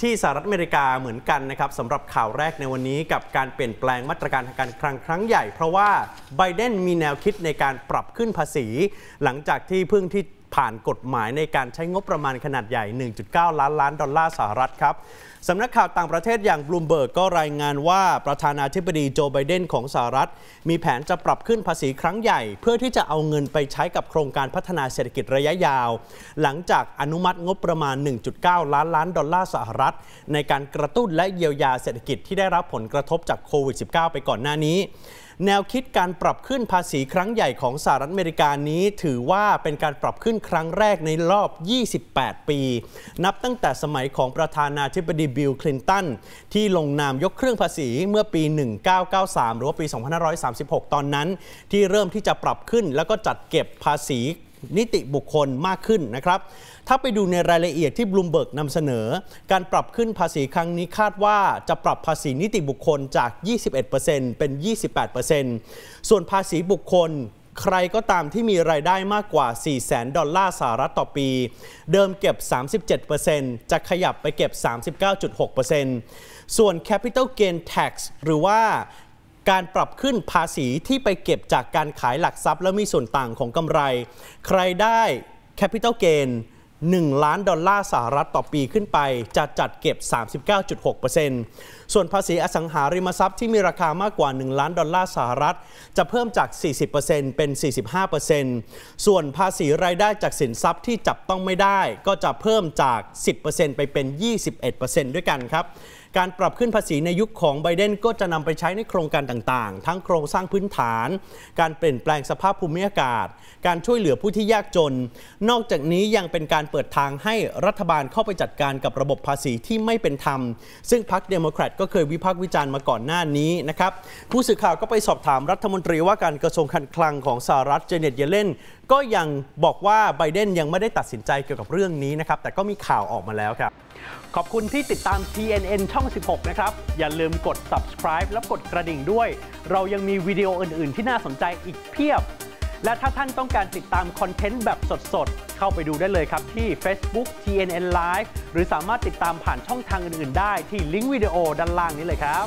ที่สหรัฐอเมริกาเหมือนกันนะครับสำหรับข่าวแรกในวันนี้กับการเปลี่ยนแปลงมาตรการทางการคลังครั้งใหญ่ เพราะว่าไบเดนมีแนวคิดในการปรับขึ้นภาษี หลังจากที่เพิ่งที่ผ่านกฎหมายในการใช้งบประมาณขนาดใหญ่ 1.9 ล้านล้านดอลลาร์สหรัฐครับ สำนักข่าวต่างประเทศอย่างบลูมเบิร์กก็รายงานว่าประธานาธิบดีโจไบเดนของสหรัฐ มีแผนจะปรับขึ้นภาษีครั้งใหญ่ เพื่อที่จะเอาเงินไปใช้กับโครงการพัฒนาเศรษฐกิจระยะยาว หลังจากอนุมัติงบประมาณ 1.9 ล้านล้านดอลลาร์สหรัฐในการกระตุ้นและเยียวยาเศรษฐกิจที่ได้รับผลกระทบจากโควิด -19 ไปก่อนหน้านี้แนวคิดการปรับขึ้นภาษีครั้งใหญ่ของสหรัฐอเมริกานี้ ถือว่าเป็นการปรับขึ้นครั้งแรกในรอบ 28 ปี นับตั้งแต่สมัยของประธานาธิบดีบิลคลินตัน ที่ลงนามยกเครื่องภาษีเมื่อปี 1993 หรือว่าปี 2536 ตอนนั้น ที่เริ่มที่จะปรับขึ้นแล้วก็จัดเก็บภาษีนิติบุคคลมากขึ้นนะครับ ถ้าไปดูในรายละเอียดที่บลูมเบิร์กนำเสนอ การปรับขึ้นภาษีครั้งนี้คาดว่าจะปรับภาษีนิติบุคคลจาก 21%เป็น 28%ส่วนภาษีบุคคลใครก็ตามที่มีรายได้มากกว่า 4 0 0 0 0ดอลลาร์สหรัฐต่อปี เดิมเก็บ 37%จะขยับไปเก็บ 39.6%ส่วน Capital Gain Tax หรือว่าการปรับขึ้นภาษีที่ไปเก็บจากการขายหลักทรัพย์ และมีส่วนต่างของกำไร ใครได้แคปิตอลเกน1ล้านดอลลาร์สหรัฐต่อปีขึ้นไป จะจัดเก็บ 39.6%ส่วนภาษีอสังหาริมทรัพย์ที่มีราคามากกว่า 1 ล้านดอลลาร์สหรัฐ จะเพิ่มจาก 40%เป็น 45%ส่วนภาษีรายได้จากสินทรัพย์ที่จับต้องไม่ได้ก็จะเพิ่มจาก10%ไปเป็น21%ด้วยกันครับการปรับขึ้นภาษีในยุคของไบเดน ก็จะนำไปใช้ในโครงการต่างๆ ทั้งโครงสร้างพื้นฐาน การเปลี่ยนแปลงสภาพภูมิอากาศ การช่วยเหลือผู้ที่ยากจน นอกจากนี้ยังเป็นการเปิดทางให้รัฐบาลเข้าไปจัดการกับระบบภาษีที่ไม่เป็นธรรม ซึ่งพรรคเดโมแครตก็เคยวิพากษ์วิจารณ์มาก่อนหน้านี้นะครับ ผู้สื่อข่าวก็ไปสอบถามรัฐมนตรีว่าการกระทรวงการคลังของสหรัฐเจเน็ตเยเลนก็ยังบอกว่าไบเดนยังไม่ได้ตัดสินใจเกี่ยวกับเรื่องนี้นะครับ แต่ก็มีข่าวออกมาแล้วครับ ขอบคุณที่ติดตาม TNN ช่อง16นะครับอย่าลืมกด subscribe และกดกระดิ่งด้วย เรายังมีวิดีโออื่น ๆ ที่น่าสนใจอีกเพียบ และถ้าท่านต้องการติดตามคอนเทนต์แบบสด ๆ เข้าไปดูได้เลยครับที่ Facebook TNN Live หรือสามารถติดตามผ่านช่องทางอื่น ๆ ได้ที่ลิงก์วิดีโอด้านล่างนี้เลยครับ